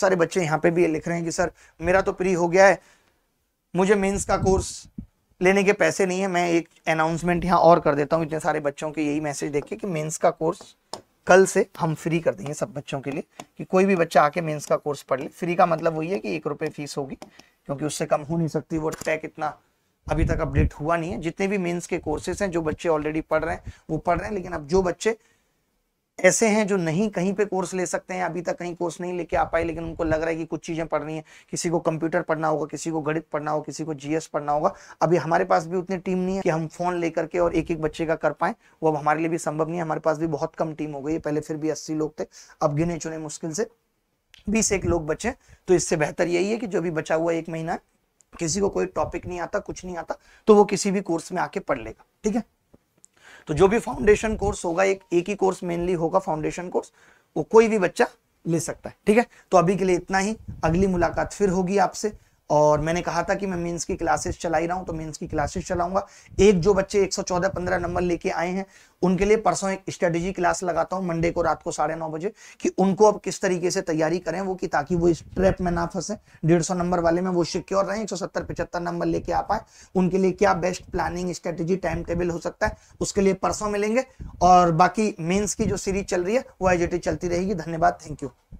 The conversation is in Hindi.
सारे बच्चे यहाँ पे भी लिख रहे हैं कि सर मेरा तो प्री हो गया है मुझे मेंस का कोर्स लेने के पैसे नहीं है मैं एक अनाउंसमेंट यहाँ और कर देता हूँ इतने सारे बच्चों के यही मैसेज देख के कि मेंस का कोर्स कल से हम फ्री कर देंगे सब बच्चों के लिए कि कोई भी बच्चा आके मेंस का कोर्स पढ़ ले फ्री का मतलब वही है कि एक रुपये फीस होगी क्योंकि उससे कम हो नहीं सकती वो तय कितना अभी तक अपडेट हुआ नहीं है जितने भी मेन्स के कोर्सेज हैं जो बच्चे ऑलरेडी पढ़ रहे हैं वो पढ़ रहे हैं लेकिन अब जो बच्चे ऐसे हैं जो नहीं कहीं पे कोर्स ले सकते हैं अभी तक कहीं कोर्स नहीं लेके आ पाए लेकिन उनको लग रहा है कि कुछ चीज़ें पढ़नी है किसी को कंप्यूटर पढ़ना होगा किसी को गणित पढ़ना होगा किसी को जीएस पढ़ना होगा अभी हमारे पास भी उतनी टीम नहीं है कि हम फोन लेकर के और एक एक बच्चे का कर पाए वो अब हमारे लिए भी संभव नहीं है हमारे पास भी बहुत कम टीम हो गई है पहले फिर भी अस्सी लोग थे अब गिने चुने मुश्किल से बीस एक लोग बचे तो इससे बेहतर यही है कि जो भी बचा हुआ एक महीना किसी को कोई टॉपिक नहीं आता कुछ नहीं आता तो वो किसी भी कोर्स में आके पढ़ लेगा ठीक है तो जो भी फाउंडेशन कोर्स होगा एक एक ही कोर्स मेनली होगा फाउंडेशन कोर्स वो कोई भी बच्चा ले सकता है ठीक है तो अभी के लिए इतना ही अगली मुलाकात फिर होगी आपसे और मैंने कहा था कि मैं मेंस की क्लासेस चलाई रहा हूं तो मेंस की क्लासेस चलाऊंगा एक जो बच्चे 114 15 नंबर लेके आए हैं उनके लिए परसों एक स्ट्रेटेजी क्लास लगाता हूं मंडे को रात को साढ़े नौ बजे कि उनको अब किस तरीके से तैयारी करें वो कि ताकि वो इस ट्रैप में ना फंसे डेढ़ सौ नंबर वाले में वो सिक्योर रहे एक सौ सत्तर पिछहत्तर नंबर लेके आ पाए उनके लिए क्या best planning strategy time table हो सकता है उसके लिए परसों मिलेंगे और बाकी मेन्स की जो सीरीज चल रही है वो एजेटी चलती रहेगी धन्यवाद थैंक यू